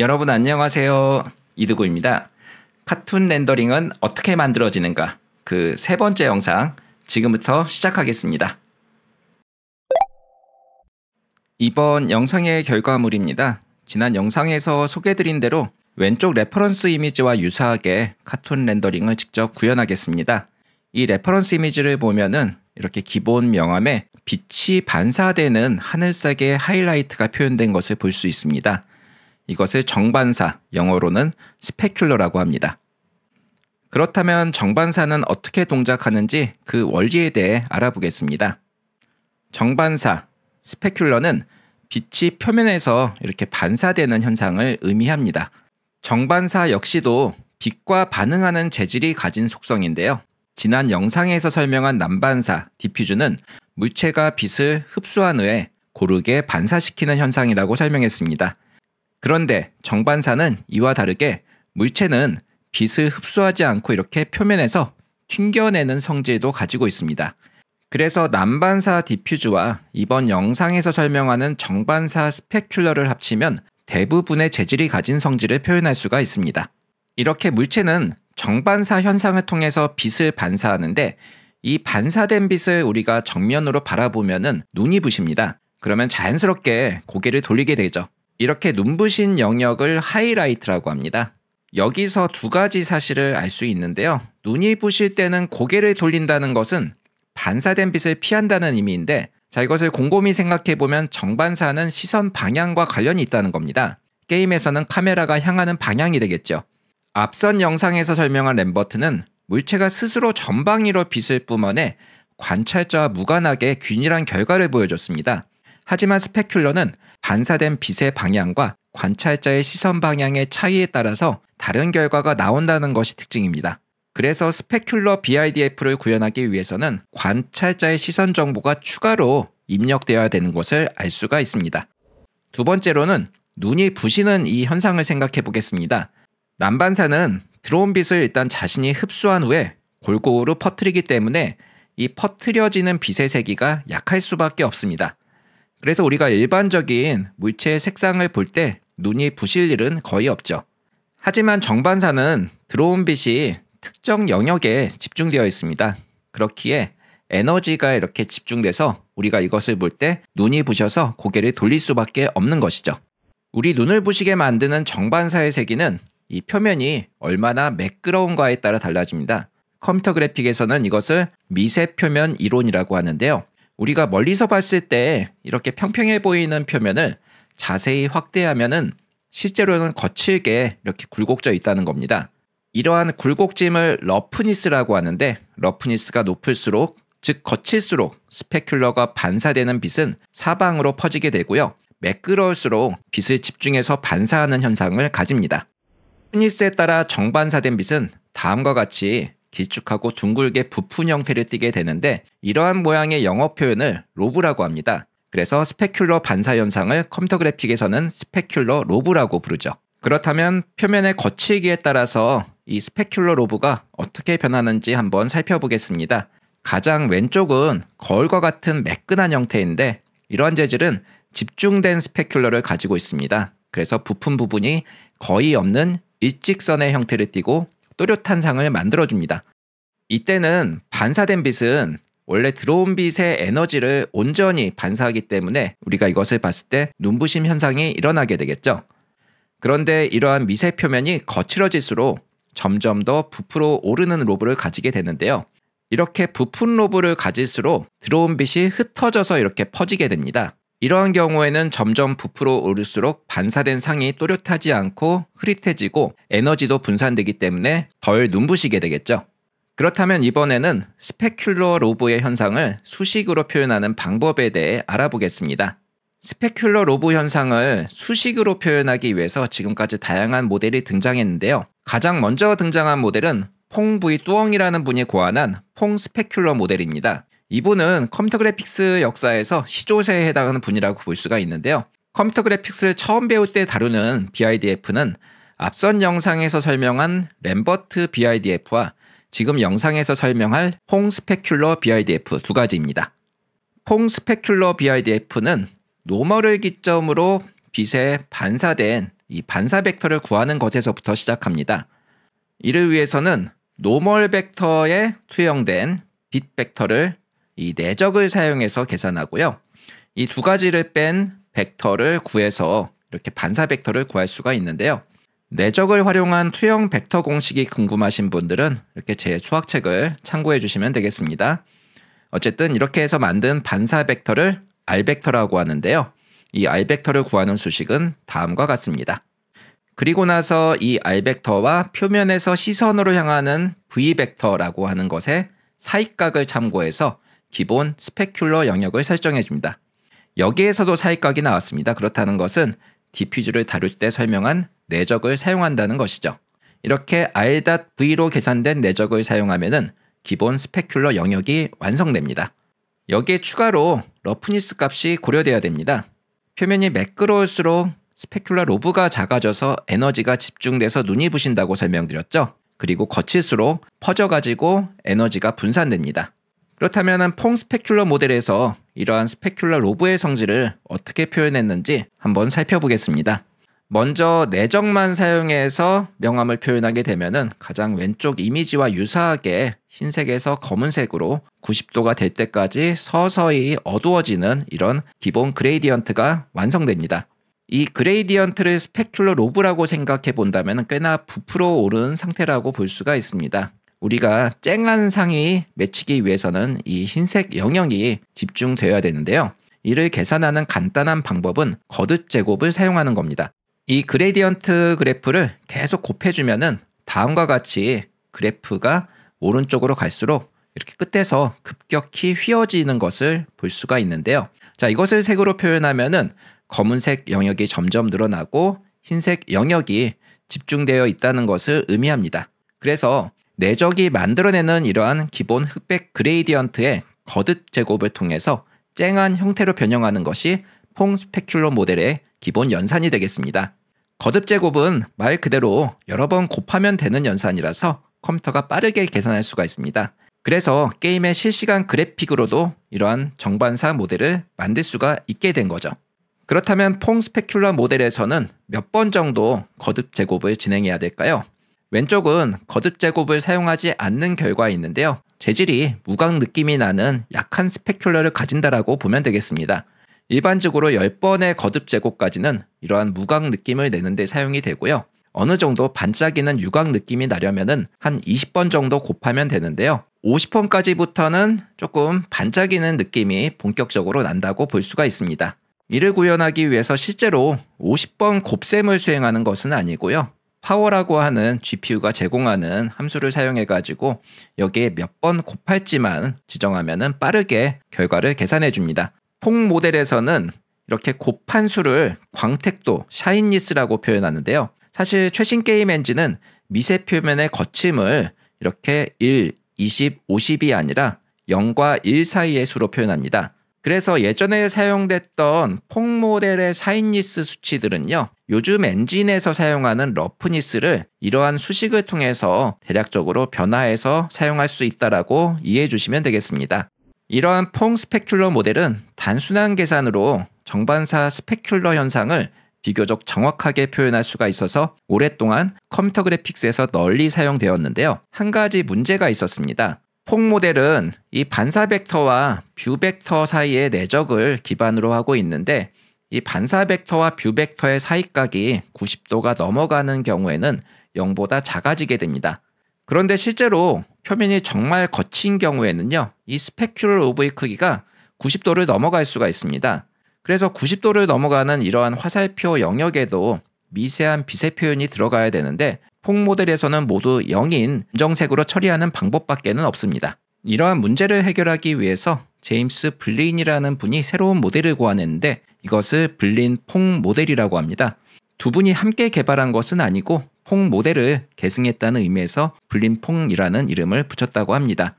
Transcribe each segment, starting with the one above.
여러분 안녕하세요. 이두고입니다 카툰 렌더링은 어떻게 만들어지는가? 그 세 번째 영상 지금부터 시작하겠습니다. 이번 영상의 결과물입니다. 지난 영상에서 소개드린 대로 왼쪽 레퍼런스 이미지와 유사하게 카툰 렌더링을 직접 구현하겠습니다. 이 레퍼런스 이미지를 보면은 이렇게 기본 명암에 빛이 반사되는 하늘색의 하이라이트가 표현된 것을 볼 수 있습니다. 이것을 정반사, 영어로는 스페큘러라고 합니다. 그렇다면 정반사는 어떻게 동작하는지 그 원리에 대해 알아보겠습니다. 정반사, 스페큘러는 빛이 표면에서 이렇게 반사되는 현상을 의미합니다. 정반사 역시도 빛과 반응하는 재질이 가진 속성인데요. 지난 영상에서 설명한 남반사, 디퓨즈는 물체가 빛을 흡수한 후에 고르게 반사시키는 현상이라고 설명했습니다. 그런데 정반사는 이와 다르게 물체는 빛을 흡수하지 않고 이렇게 표면에서 튕겨내는 성질도 가지고 있습니다. 그래서 남반사 디퓨즈와 이번 영상에서 설명하는 정반사 스펙큘러를 합치면 대부분의 재질이 가진 성질을 표현할 수가 있습니다. 이렇게 물체는 정반사 현상을 통해서 빛을 반사하는데 이 반사된 빛을 우리가 정면으로 바라보면 눈이 부십니다. 그러면 자연스럽게 고개를 돌리게 되죠. 이렇게 눈부신 영역을 하이라이트라고 합니다. 여기서 두 가지 사실을 알 수 있는데요. 눈이 부실 때는 고개를 돌린다는 것은 반사된 빛을 피한다는 의미인데 자 이것을 곰곰이 생각해보면 정반사는 시선 방향과 관련이 있다는 겁니다. 게임에서는 카메라가 향하는 방향이 되겠죠. 앞선 영상에서 설명한 램버트는 물체가 스스로 전방위로 빛을 뿜어내 관찰자와 무관하게 균일한 결과를 보여줬습니다. 하지만 스페큘러는 반사된 빛의 방향과 관찰자의 시선 방향의 차이에 따라서 다른 결과가 나온다는 것이 특징입니다. 그래서 스페큘러 BIDF를 구현하기 위해서는 관찰자의 시선 정보가 추가로 입력되어야 되는 것을 알 수가 있습니다. 두 번째로는 눈이 부시는 이 현상을 생각해 보겠습니다. 난반사는 들어온 빛을 일단 자신이 흡수한 후에 골고루 퍼뜨리기 때문에 이 퍼뜨려지는 빛의 세기가 약할 수밖에 없습니다. 그래서 우리가 일반적인 물체의 색상을 볼 때 눈이 부실 일은 거의 없죠. 하지만 정반사는 들어온 빛이 특정 영역에 집중되어 있습니다. 그렇기에 에너지가 이렇게 집중돼서 우리가 이것을 볼 때 눈이 부셔서 고개를 돌릴 수밖에 없는 것이죠. 우리 눈을 부시게 만드는 정반사의 세기는 이 표면이 얼마나 매끄러운가에 따라 달라집니다. 컴퓨터 그래픽에서는 이것을 미세 표면 이론이라고 하는데요. 우리가 멀리서 봤을 때 이렇게 평평해 보이는 표면을 자세히 확대하면은 실제로는 거칠게 이렇게 굴곡져 있다는 겁니다. 이러한 굴곡짐을 러프니스라고 하는데 러프니스가 높을수록 즉 거칠수록 스페큘러가 반사되는 빛은 사방으로 퍼지게 되고요. 매끄러울수록 빛을 집중해서 반사하는 현상을 가집니다. 러프니스에 따라 정반사된 빛은 다음과 같이 길쭉하고 둥글게 부푼 형태를 띠게 되는데 이러한 모양의 영어 표현을 로브라고 합니다. 그래서 스페큘러 반사 현상을 컴퓨터 그래픽에서는 스페큘러 로브라고 부르죠. 그렇다면 표면의 거치기에 따라서 이 스페큘러 로브가 어떻게 변하는지 한번 살펴보겠습니다. 가장 왼쪽은 거울과 같은 매끈한 형태인데 이러한 재질은 집중된 스페큘러를 가지고 있습니다. 그래서 부푼 부분이 거의 없는 일직선의 형태를 띠고 또렷한 상을 만들어줍니다. 이때는 반사된 빛은 원래 들어온 빛의 에너지를 온전히 반사하기 때문에 우리가 이것을 봤을 때 눈부심 현상이 일어나게 되겠죠. 그런데 이러한 미세 표면이 거칠어질수록 점점 더 부풀어 오르는 로브를 가지게 되는데요. 이렇게 부푼 로브를 가질수록 들어온 빛이 흩어져서 이렇게 퍼지게 됩니다. 이러한 경우에는 점점 부풀어 오를수록 반사된 상이 또렷하지 않고 흐릿해지고 에너지도 분산되기 때문에 덜 눈부시게 되겠죠. 그렇다면 이번에는 스페큘러 로브의 현상을 수식으로 표현하는 방법에 대해 알아보겠습니다. 스페큘러 로브 현상을 수식으로 표현하기 위해서 지금까지 다양한 모델이 등장했는데요. 가장 먼저 등장한 모델은 퐁 V 뚜엉이라는 분이 고안한 퐁 스페큘러 모델입니다. 이분은 컴퓨터 그래픽스 역사에서 시조세에 해당하는 분이라고 볼 수가 있는데요. 컴퓨터 그래픽스를 처음 배울 때 다루는 BIDF는 앞선 영상에서 설명한 램버트 BIDF와 지금 영상에서 설명할 퐁 스페큘러 BIDF 두 가지입니다. 퐁 스페큘러 BIDF는 노멀을 기점으로 빛에 반사된 이 반사 벡터를 구하는 것에서부터 시작합니다. 이를 위해서는 노멀 벡터에 투영된 빛 벡터를 이 내적을 사용해서 계산하고요. 이 두 가지를 뺀 벡터를 구해서 이렇게 반사 벡터를 구할 수가 있는데요. 내적을 활용한 투영 벡터 공식이 궁금하신 분들은 이렇게 제 수학책을 참고해 주시면 되겠습니다. 어쨌든 이렇게 해서 만든 반사 벡터를 알 벡터라고 하는데요. 이알 벡터를 구하는 수식은 다음과 같습니다. 그리고 나서 이알 벡터와 표면에서 시선으로 향하는 v 벡터라고 하는 것의 사익각을 참고해서 기본 스페큘러 영역을 설정해 줍니다. 여기에서도 사익각이 나왔습니다. 그렇다는 것은 디퓨즈를 다룰 때 설명한 내적을 사용한다는 것이죠. 이렇게 R.V로 계산된 내적을 사용하면 기본 스페큘러 영역이 완성됩니다. 여기에 추가로 러프니스 값이 고려되어야 됩니다. 표면이 매끄러울수록 스페큘러 로브가 작아져서 에너지가 집중돼서 눈이 부신다고 설명드렸죠. 그리고 거칠수록 퍼져가지고 에너지가 분산됩니다. 그렇다면 퐁 스페큘러 모델에서 이러한 스페큘러 로브의 성질을 어떻게 표현했는지 한번 살펴보겠습니다. 먼저 내적만 사용해서 명암을 표현하게 되면 가장 왼쪽 이미지와 유사하게 흰색에서 검은색으로 90도가 될 때까지 서서히 어두워지는 이런 기본 그레이디언트가 완성됩니다. 이 그레이디언트를 스페큘러 로브라고 생각해 본다면 꽤나 부풀어 오른 상태라고 볼 수가 있습니다. 우리가 쨍한 상이 맺히기 위해서는 이 흰색 영역이 집중되어야 되는데요. 이를 계산하는 간단한 방법은 거듭 제곱을 사용하는 겁니다. 이 그레디언트 그래프를 계속 곱해주면은 다음과 같이 그래프가 오른쪽으로 갈수록 이렇게 끝에서 급격히 휘어지는 것을 볼 수가 있는데요. 자, 이것을 색으로 표현하면은 검은색 영역이 점점 늘어나고 흰색 영역이 집중되어 있다는 것을 의미합니다. 그래서 내적이 만들어내는 이러한 기본 흑백 그레이디언트의 거듭 제곱을 통해서 쨍한 형태로 변형하는 것이 퐁 스페큘러 모델의 기본 연산이 되겠습니다. 거듭 제곱은 말 그대로 여러 번 곱하면 되는 연산이라서 컴퓨터가 빠르게 계산할 수가 있습니다. 그래서 게임의 실시간 그래픽으로도 이러한 정반사 모델을 만들 수가 있게 된 거죠. 그렇다면 퐁 스페큘러 모델에서는 몇 번 정도 거듭 제곱을 진행해야 될까요? 왼쪽은 거듭 제곱을 사용하지 않는 결과 있는데요. 재질이 무광 느낌이 나는 약한 스페큘러를 가진다라고 보면 되겠습니다. 일반적으로 10번의 거듭 제곱까지는 이러한 무광 느낌을 내는데 사용이 되고요. 어느 정도 반짝이는 유광 느낌이 나려면한 20번 정도 곱하면 되는데요. 50번까지부터는 조금 반짝이는 느낌이 본격적으로 난다고 볼 수가 있습니다. 이를 구현하기 위해서 실제로 50번 곱셈을 수행하는 것은 아니고요. 파워라고 하는 GPU가 제공하는 함수를 사용해 가지고 여기에 몇 번 곱할지만 지정하면 빠르게 결과를 계산해 줍니다. 폭 모델에서는 이렇게 곱한 수를 광택도 샤인리스라고 표현하는데요. 사실 최신 게임 엔진은 미세 표면의 거침을 이렇게 1, 20, 50이 아니라 0과 1 사이의 수로 표현합니다. 그래서 예전에 사용됐던 폭 모델의 사인니스 수치들은요, 요즘 엔진에서 사용하는 러프니스를 이러한 수식을 통해서 대략적으로 변화해서 사용할 수 있다라고 이해해 주시면 되겠습니다. 이러한 퐁 스펙큘러 모델은 단순한 계산으로 정반사 스펙큘러 현상을 비교적 정확하게 표현할 수가 있어서 오랫동안 컴퓨터 그래픽스에서 널리 사용되었는데요. 한 가지 문제가 있었습니다. 폭모델은 이 반사 벡터와 뷰 벡터 사이의 내적을 기반으로 하고 있는데 이 반사 벡터와 뷰 벡터의 사이각이 90도가 넘어가는 경우에는 0보다 작아지게 됩니다. 그런데 실제로 표면이 정말 거친 경우에는요. 이 스페큘럴 오브의 크기가 90도를 넘어갈 수가 있습니다. 그래서 90도를 넘어가는 이러한 화살표 영역에도 미세한 빛의 표현이 들어가야 되는데 폭 모델에서는 모두 0인 정색으로 처리하는 방법밖에는 없습니다. 이러한 문제를 해결하기 위해서 제임스 블린이라는 분이 새로운 모델을 고안했는데 이것을 블린 폭 모델이라고 합니다. 두 분이 함께 개발한 것은 아니고 폭 모델을 계승했다는 의미에서 블린폭이라는 이름을 붙였다고 합니다.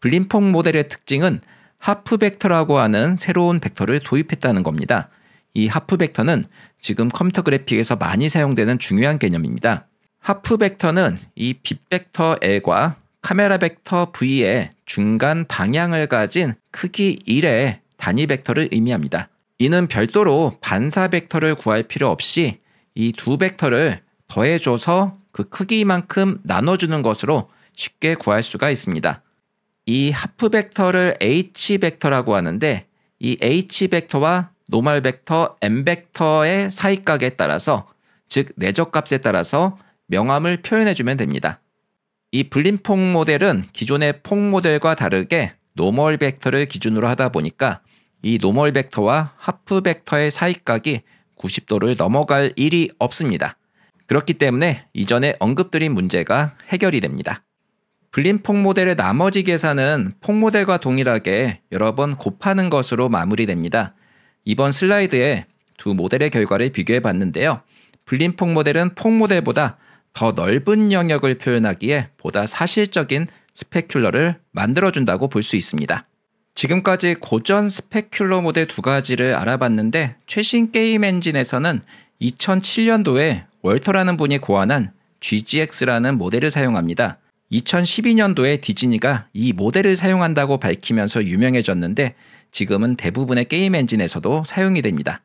블린폭 모델의 특징은 하프 벡터라고 하는 새로운 벡터를 도입했다는 겁니다. 이 하프 벡터는 지금 컴퓨터 그래픽에서 많이 사용되는 중요한 개념입니다. 하프 벡터는 이 빛 벡터 L과 카메라 벡터 V의 중간 방향을 가진 크기 1의 단위 벡터를 의미합니다. 이는 별도로 반사 벡터를 구할 필요 없이 이 두 벡터를 더해줘서 그 크기만큼 나눠주는 것으로 쉽게 구할 수가 있습니다. 이 하프 벡터를 H 벡터라고 하는데 이 H 벡터와 노멀 벡터 m 벡터의 사이각에 따라서 즉 내적 값에 따라서 명암을 표현해 주면 됩니다. 이블림폭 모델은 기존의 폭 모델과 다르게 노멀 벡터를 기준으로 하다 보니까 이 노멀 벡터와 하프 벡터의 사이각이 90도를 넘어갈 일이 없습니다. 그렇기 때문에 이전에 언급드린 문제가 해결이 됩니다. 블림폭 모델의 나머지 계산은 폭 모델과 동일하게 여러 번 곱하는 것으로 마무리됩니다. 이번 슬라이드에 두 모델의 결과를 비교해 봤는데요. 블린폭 모델은 폭 모델보다 더 넓은 영역을 표현하기에 보다 사실적인 스페큘러를 만들어준다고 볼 수 있습니다. 지금까지 고전 스페큘러 모델 두 가지를 알아봤는데 최신 게임 엔진에서는 2007년도에 월터라는 분이 고안한 GGX라는 모델을 사용합니다. 2012년도에 디즈니가 이 모델을 사용한다고 밝히면서 유명해졌는데 지금은 대부분의 게임 엔진에서도 사용이 됩니다.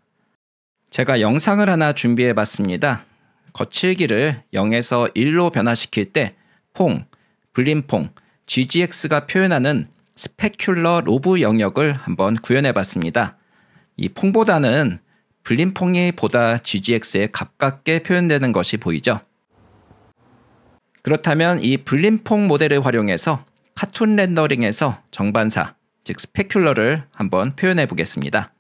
제가 영상을 하나 준비해 봤습니다. 거칠기를 0에서 1로 변화시킬 때 퐁, 블림퐁, GGX가 표현하는 스페큘러 로브 영역을 한번 구현해 봤습니다. 이 퐁보다는 블림퐁이 보다 GGX에 가깝게 표현되는 것이 보이죠. 그렇다면 이 블림퐁 모델을 활용해서 카툰 렌더링에서 정반사, 즉 스페큘러를 한번 표현해 보겠습니다.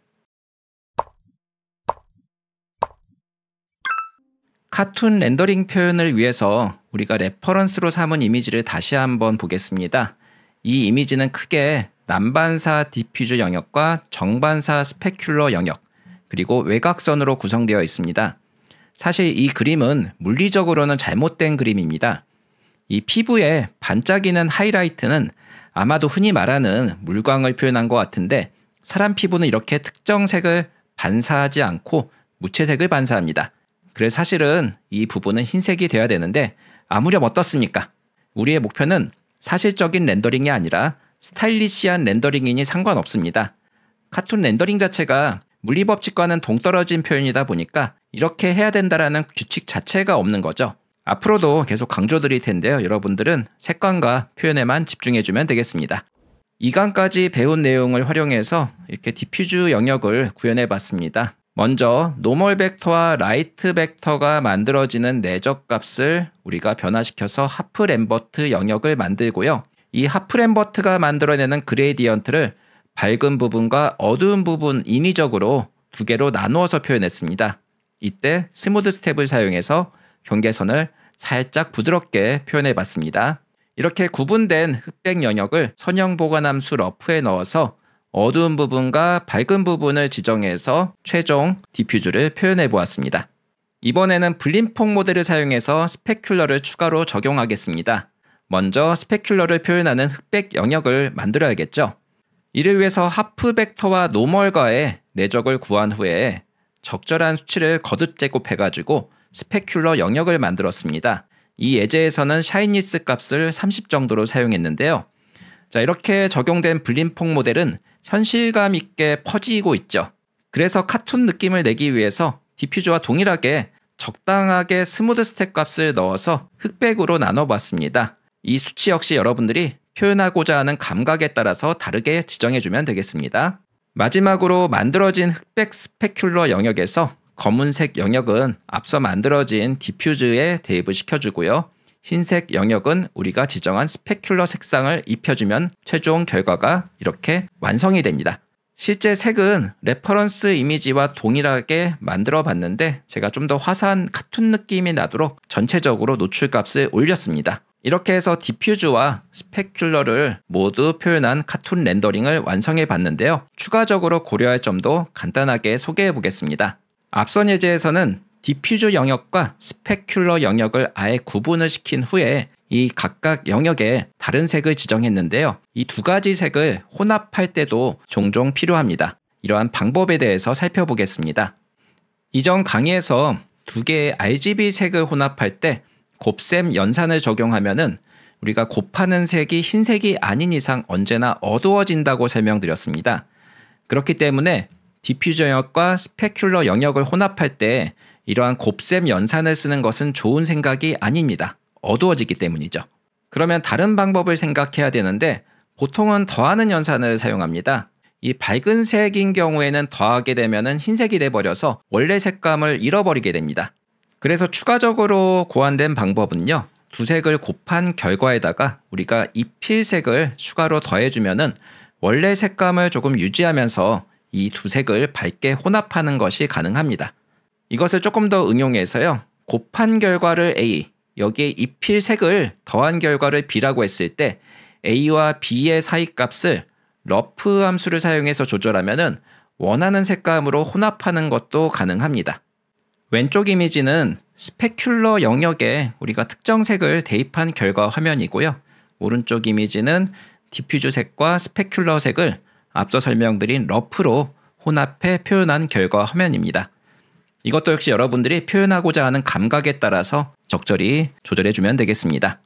카툰 렌더링 표현을 위해서 우리가 레퍼런스로 삼은 이미지를 다시 한번 보겠습니다. 이 이미지는 크게 남반사 디퓨즈 영역과 정반사 스페큘러 영역 그리고 외곽선으로 구성되어 있습니다. 사실 이 그림은 물리적으로는 잘못된 그림입니다. 이 피부에 반짝이는 하이라이트는 아마도 흔히 말하는 물광을 표현한 것 같은데 사람 피부는 이렇게 특정 색을 반사하지 않고 무채색을 반사합니다. 그래서 사실은 이 부분은 흰색이 돼야 되는데 아무렴 어떻습니까? 우리의 목표는 사실적인 렌더링이 아니라 스타일리시한 렌더링이니 상관없습니다. 카툰 렌더링 자체가 물리법칙과는 동떨어진 표현이다 보니까 이렇게 해야 된다라는 규칙 자체가 없는 거죠. 앞으로도 계속 강조드릴 텐데요. 여러분들은 색감과 표현에만 집중해주면 되겠습니다. 2강까지 배운 내용을 활용해서 이렇게 디퓨즈 영역을 구현해봤습니다. 먼저 노멀 벡터와 라이트 벡터가 만들어지는 내적 값을 우리가 변화시켜서 하프 램버트 영역을 만들고요. 이 하프 램버트가 만들어내는 그레디언트를 이 밝은 부분과 어두운 부분 인위적으로 두 개로 나누어서 표현했습니다. 이때 스무드 스텝을 사용해서 경계선을 살짝 부드럽게 표현해 봤습니다. 이렇게 구분된 흑백 영역을 선형 보관함수 러프에 넣어서 어두운 부분과 밝은 부분을 지정해서 최종 디퓨즈를 표현해 보았습니다. 이번에는 블린폭 모델을 사용해서 스페큘러를 추가로 적용하겠습니다. 먼저 스페큘러를 표현하는 흑백 영역을 만들어야겠죠. 이를 위해서 하프 벡터와 노멀과의 내적을 구한 후에 적절한 수치를 거듭 제곱해가지고 스페큘러 영역을 만들었습니다. 이 예제에서는 샤이니스 값을 30 정도로 사용했는데요. 자, 이렇게 적용된 블린폭 모델은 현실감 있게 퍼지고 있죠. 그래서 카툰 느낌을 내기 위해서 디퓨저와 동일하게 적당하게 스무드 스택 값을 넣어서 흑백으로 나눠봤습니다. 이 수치 역시 여러분들이 표현하고자 하는 감각에 따라서 다르게 지정해주면 되겠습니다. 마지막으로 만들어진 흑백 스페큘러 영역에서 검은색 영역은 앞서 만들어진 디퓨즈에 대입을 시켜주고요. 흰색 영역은 우리가 지정한 스페큘러 색상을 입혀주면 최종 결과가 이렇게 완성이 됩니다. 실제 색은 레퍼런스 이미지와 동일하게 만들어 봤는데 제가 좀 더 화사한 카툰 느낌이 나도록 전체적으로 노출값을 올렸습니다. 이렇게 해서 디퓨즈와 스페큘러를 모두 표현한 카툰 렌더링을 완성해 봤는데요. 추가적으로 고려할 점도 간단하게 소개해 보겠습니다. 앞선 예제에서는 디퓨즈 영역과 스페큘러 영역을 아예 구분을 시킨 후에 이 각각 영역에 다른 색을 지정했는데요. 이 두 가지 색을 혼합할 때도 종종 필요합니다. 이러한 방법에 대해서 살펴보겠습니다. 이전 강의에서 두 개의 RGB 색을 혼합할 때 곱셈 연산을 적용하면은 우리가 곱하는 색이 흰색이 아닌 이상 언제나 어두워진다고 설명드렸습니다. 그렇기 때문에 디퓨저 역과 스페큘러 영역을 혼합할 때 이러한 곱셈 연산을 쓰는 것은 좋은 생각이 아닙니다. 어두워지기 때문이죠. 그러면 다른 방법을 생각해야 되는데 보통은 더하는 연산을 사용합니다. 이 밝은 색인 경우에는 더하게 되면 흰색이 돼버려서 원래 색감을 잃어버리게 됩니다. 그래서 추가적으로 고안된 방법은요. 두 색을 곱한 결과에다가 우리가 입필색을 추가로 더해주면 원래 색감을 조금 유지하면서 이두 색을 밝게 혼합하는 것이 가능합니다. 이것을 조금 더 응용해서요. 곱한 결과를 A, 여기에 입힐 색을 더한 결과를 B라고 했을 때 A와 B의 사이값을 러프 함수를 사용해서 조절하면 원하는 색감으로 혼합하는 것도 가능합니다. 왼쪽 이미지는 스페큘러 영역에 우리가 특정 색을 대입한 결과 화면이고요. 오른쪽 이미지는 디퓨즈 색과 스페큘러 색을 앞서 설명드린 러프로 혼합해 표현한 결과 화면입니다. 이것도 역시 여러분들이 표현하고자 하는 감각에 따라서 적절히 조절해주면 되겠습니다.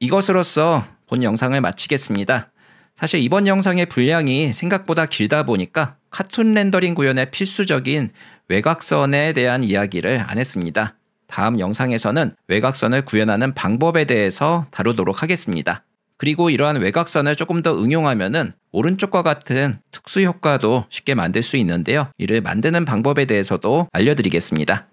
이것으로써 본 영상을 마치겠습니다. 사실 이번 영상의 분량이 생각보다 길다 보니까 카툰 렌더링 구현의 필수적인 외곽선에 대한 이야기를 안 했습니다. 다음 영상에서는 외곽선을 구현하는 방법에 대해서 다루도록 하겠습니다. 그리고 이러한 외곽선을 조금 더 응용하면은 오른쪽과 같은 특수 효과도 쉽게 만들 수 있는데요. 이를 만드는 방법에 대해서도 알려드리겠습니다.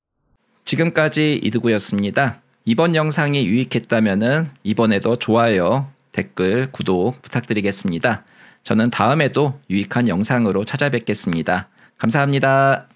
지금까지 이드구였습니다. 이번 영상이 유익했다면은 이번에도 좋아요, 댓글, 구독 부탁드리겠습니다. 저는 다음에도 유익한 영상으로 찾아뵙겠습니다. 감사합니다.